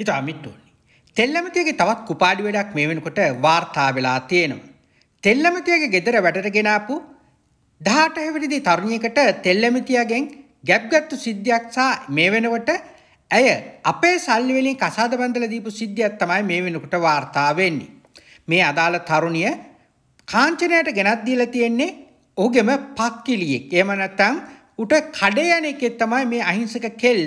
හිතාමිට්ටෝනි. තෙල්ලමතියගේ තවත් කුපාඩි වැඩක් මේ වෙනකොට වාර්තා වෙලා තියෙනවා. තෙල්ලමතියගේ ගෙදර වැඩට ගෙනාපු දහට හැවිරිදි තරුණියකට තෙල්ලමතියගෙන් ගැප්ගත්තු සිද්ධියක් සහ මේ වෙනකොට ඇය අපේ සල්ලි වලින් කසාද බන්දලා දීපු සිද්ධියක් තමයි මේ වෙනකොට වාර්තා වෙන්නේ. මේ අදාළ තරුණිය කාංචනයට ගෙනත් දීලා තියෙන්නේ ඔහුගේම පක්කිලියෙක්. එහෙම නැත්නම් උට කඩේ යන එකේ තමයි මේ අහිංසක කෙල්ල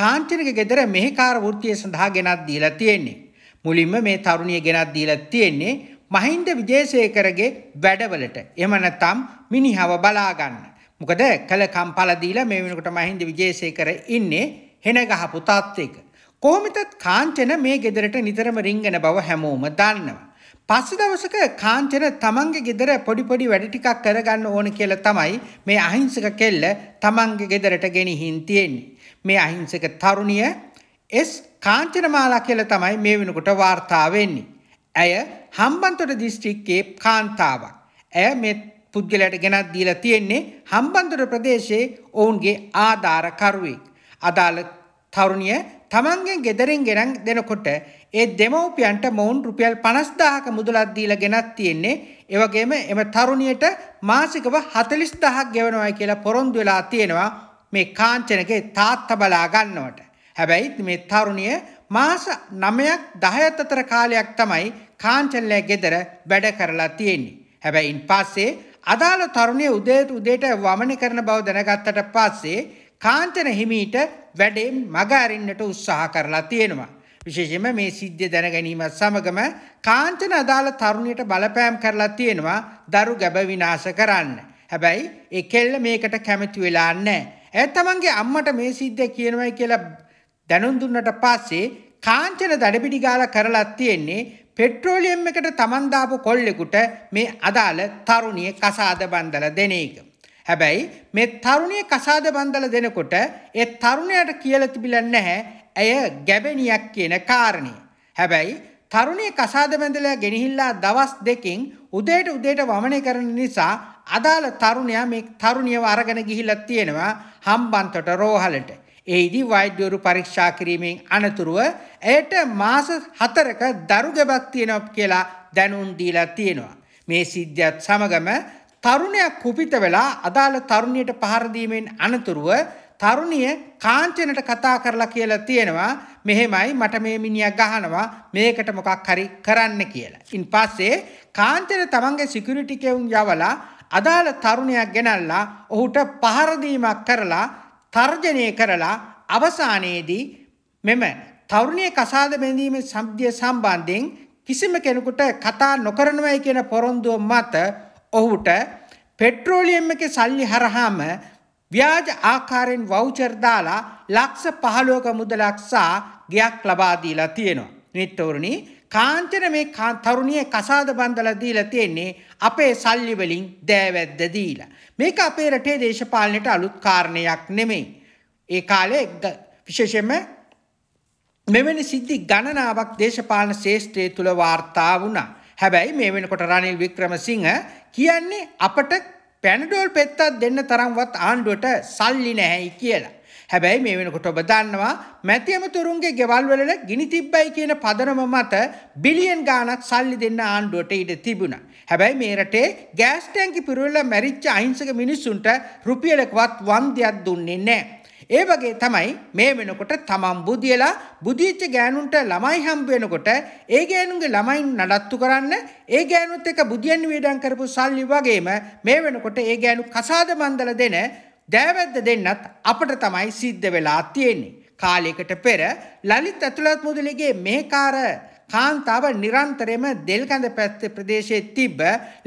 කාංචනක ගෙදර මෙහෙකාර වෘත්තිය සඳහා ගෙනත් දීලා තියෙන්නේ. මුලින්ම මේ තරුණිය ගෙනත් දීලා තියෙන්නේ මහින්ද විජේසේකරගේ වැඩවලට. එහෙම නැත්නම් මිනිහව බලා ගන්න. මොකද කලකම් පළදීලා මේ වෙනකොට මහින්ද විජේසේකර ඉන්නේ හෙන ගහපු තාත්තේක. කොහොමිටත් කාංචන මේ ගෙදරට නිතරම රිංගන බව හැමෝම දන්නවා. පස්සේ දවසක කාංචන තමන්ගේ ගෙදර පොඩි පොඩි වැඩ ටිකක් කරගන්න ඕන කියලා තමයි මේ අහිංසක කෙල්ල තමන්ගේ ගෙදරට ගෙනිහින් තියෙන්නේ. මේ අහිංසක තරුණිය එස් කාංචනමාලා කියලා තමයි මේ වෙනකොට වාර්තා වෙන්නේ. ඇය හම්බන්තොට දිස්ත්‍රික්කයේ කාන්තාවක්. ඇය මේ පුද්ගලයාට ගෙනත් දීලා තියෙන්නේ හම්බන්තොට ප්‍රදේශයේ ඔවුන්ගේ ආධාරකරුවෙක්. අදාළ තරුණිය තමන්ගෙන් ගෙදරින් ගෙනන් දෙනකොට ඒ දෙමව්පියන්ට මොවුන් රුපියල් පනස්දාහක මුදලක් දීලා ගෙනත් තියෙන්නේ ඒවගේම එම තරුණියට මාසිකව හතලිස් දහක් ගෙවනවයි කියලා පොරොන්දු වෙලා තියෙනවා මේ කාංචනගේ තාත්ත බලා ගන්නවට. හැබැයි මේ තරුණිය මාස නමයක් දහයත් අතර කාලයක් තමයි කාංචල්ලය ගෙදර වැඩ කරලා තියෙන්නේ. හැබැයින් පස්සේ අදාළ තරුණය උදේට උදේට වමන කරන බව දැනගත්තට පස්සේ කාන්තන හිමීට වැඩෙන් මග අරින්නට උත්සාහ කරලා තියෙනවා. විශේෂයෙන්ම මේ සිද්ධිය දැන ගැනීමත් සමගම කාන්තන අදාළ තරුණියට බලපෑම් කරලා තියෙනවා දරු ගැබ විනාශ කරන්න. හැබැයි ඒ කෙල්ල මේකට කැමති වෙලා නැහැ. ඇය තමන්ගේ අම්මට මේ සිද්ධිය කියනවයි කියලා දැනුම් දුන්නට පස්සේ කාංචන දඩපිඩි ගාලා කරලා තියෙන්නේ පෙට්‍රෝලියම් එකට තමන් දාපු කොල්ලෙකුට මේ අදාළ තරුණිය කසාද බන්දලා දෙන එක. හැබැයි මේ තරුණිය කසාද බන්දල දෙනකොට ඒ තරුණයට කියලා තිබිලා නැහැ ඇය ගැබෙනියක් කියන කාරණේ. හැබැයි තරුණිය කසාද බැඳලා ගෙනහිල්ලා දවස් දෙකකින් උදේට උදේට වමනය කරන නිසා අදාළ තරුණයා මේ තරුණියව අරගෙන ගිහිල්ලා තියෙනවා හම්බන්තොට රෝහලට. එහිදී වෛද්‍යවරු පරීක්ෂා කිරීමෙන් අනතුරුව ඇයට මාස 4ක දරු ගැබක් තියෙනවා කියලා දැනුම් දීලා තියෙනවා. මේ සිද්ධියත් සමගම තරුණයක් කුපිත වෙලා අදාළ තරුණියට පහර දීමෙන් අනතුරුව තරුණිය කාංචනට කතා කරලා කියලා තියෙනවා මෙහෙමයි මට මේ මිනිහා ගහනවා මේකට මොකක් හරි කරන්න කියලා. ඉන් පස්සේ කාංචන තමන්ගේ සිකියුරිටි කෙවුන් යවලා අදාළ තරුණයක් ගෙනල්ලා ඔහුට පහර කරලා තර්ජනය කරලා අවසානයේදී මෙම තරුණිය කසාද බැඳීමේ සම්බන්ධයෙන් කිසිම කෙනෙකුට කතා නොකරනවයි කියන පොරොන්දුව මත ඔහුට පෙට්‍රෝලියම් එක සල්ලි හරහාම ව්‍යාජ ආකාරයෙන් වවුචර් දාලා ලක්ෂ 15ක මුදලක් සා ගයක් ලබා දීලා තියෙනවා. නිට්ටෝරණි කාංචන මේ තරුණිය කසාද බන්දලා දීලා තියෙන්නේ අපේ සල්ලි වලින් දෑවැද්ද දීලා. මේක අපේ රටේ දේශපාලනයට අලුත් කාරණයක් නෙමෙයි. ඒ කාලේ විශේෂයෙන්ම මෙවැනි සිද්ධි ගණනාවක් දේශපාලන ශාස්ත්‍රය තුල වාර්තා වුණා. හැබැයි මේ වෙනකොට රනිල් වික්‍රමසිංහ කියන්නේ අපට පැනඩෝල් පෙත්තත් දෙන්න තරම්වත් ආණ්ඩුවට සල්ලි නැහැයි කියලා. හැබැයි මේ වෙනකොට ඔබ දන්නවා මැතිඇමතුරුන්ගේ ගෙවල්වල ගිනි තිබ්බයි කියන පදනම මත බිලියන් ගානක් සල්ලි දෙන්න ආණ්ඩුවට ඉඩ තිබුණ. හැබැයි මේ රටේ ගෑස්ටැන්කි පිරුල්ල මැරිච්ච අහිංසක මිනිස්සුන්ට රුපියලකවත් වන්දයක් දුන්නේ නෑ. ඒ වගේ තමයි මේ වෙනකොට තමන් බුදියලා බුදිච්ච ගෑනුන්ට ළමයි හම්බ වෙනකොට ඒ ගෑනුන්ගේ ළමයින් නඩත්තු කරන්න ඒ ගෑනුත් එක්ක බුදියන් වේදම් කරපු සල්ලි වගේම මේ වෙනකොට ඒ ගෑනු කසාද මණ්ඩල දෙන දෑවැද්ද දෙන්නත් අපට තමයි සිද්ධ වෙලා තියෙන්නේ. කාලයකට පෙර ලලිත් ඇතුළත් මුදලිගේ මේකාර කාන්තාව නිරන්තරයම දෙල්කඳ පැත්ත ප්‍රදේශයේ තිබ්බ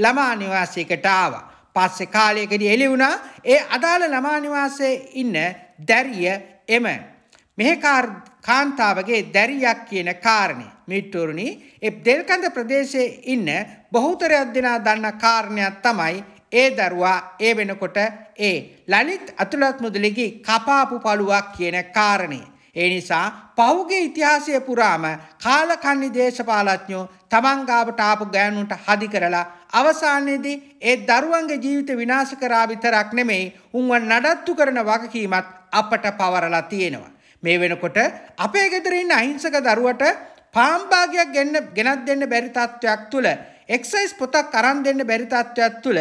ළමා නිවාසයකට ආවා. පස්සේ කාලයකදී එළි වුණා ඒ අදාළ ළමා නිවාසයේ ඉන්න දැරිය එම. මෙහි කාන්තාවගේ දැරියක් කියන කාරණය මිට්ටුරුණි එ දෙල්කඳ ප්‍රදේශයේ ඉන්න බහුතරයක් දෙනා දන්න කාරණයක් තමයි ඒ දරුවා ඒ වෙනකොට ඒ ලලිත් අතුලත් මුදලිගේ කපාපු පළුවක් කියන කාරණය. ඒ නිසා පහුගේ ඉතිහාසය පුරාම කාලකන්නි දේශපාලඥෝ තමන්ගාවට ආපු ගෑනුන්ට හදි කරලා අවසානයේදී ඒ දරුවන්ගේ ජීවිත විනාශ කරා විතරක් නෙමෙයි උන්ව නඩත්තු කරන වගකීමත් අපට පවරලා තියෙනවා. මේ වෙනකොට අපේ ගෙදර ඉන්න අහිංසක දරුවට පාම් භාගයක් ගෙනත් දෙන්න බැරි තත්වයක් තුළ එක්සයිස් පොතක් අරන් දෙන්න බැරි තත්ත්වයක් තුළ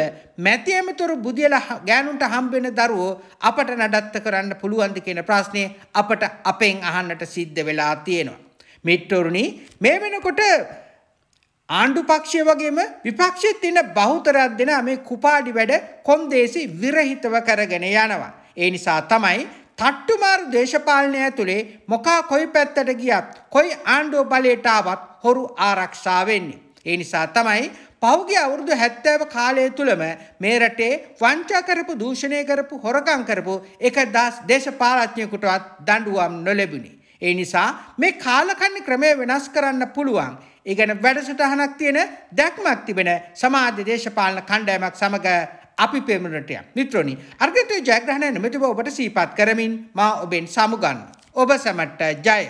මැති ඇමතුරු බුදියල ගෑනුන්ට හම්බෙන දරුවෝ අපට නඩත්ත කරන්න පුළුවන්ද කියන ප්‍රශ්නේ අපට අපෙන් අහන්නට සිද්ධ වෙලා තියෙනවා. මිට්ටොරුණි මේ වෙනකොට ආණ්ඩු පක්ෂය වගේම විපක්ෂයේ තියෙන බහුතරයක් දෙන මේ කුපාඩි වැඩ කොන්දේසි විරහිතව කරගෙන යනවා. ඒ නිසා තමයි තට්ටුමාරු දේශපාලනය ඇතුලේ මොකා කොයි පැත්තට ගියත් කොයි ආණ්ඩුව බලයට ආවත් හොරු ආරක්ෂා වෙන්නේ. ඒ නිසා තමයි පෞගේ අවුරුදු 70 කාලය තුලම මේ රටේ වංචා කරපු දූෂණය කරපු හොරකම් කරපු 1000 දේශපාලඥයෙකුටවත් දඬුවම් නොලැබුණේ. ඒ නිසා මේ කාලකන්ණි ක්‍රමය වෙනස් කරන්න පුළුවන්. ඒ ගැන වැඩසටහනක් තියෙන දැක්මක් තිබෙන සමාජ දේශපාලන කණ්ඩෑමක් සමග අපි පෙමනටය මිත්‍රණි අර්ගතය ජයග්‍රහණය නොමැතිව ඔබට සීපත් කරමින් මා ඔබෙන් සමුගන්න. ඔබ සැමට ජය.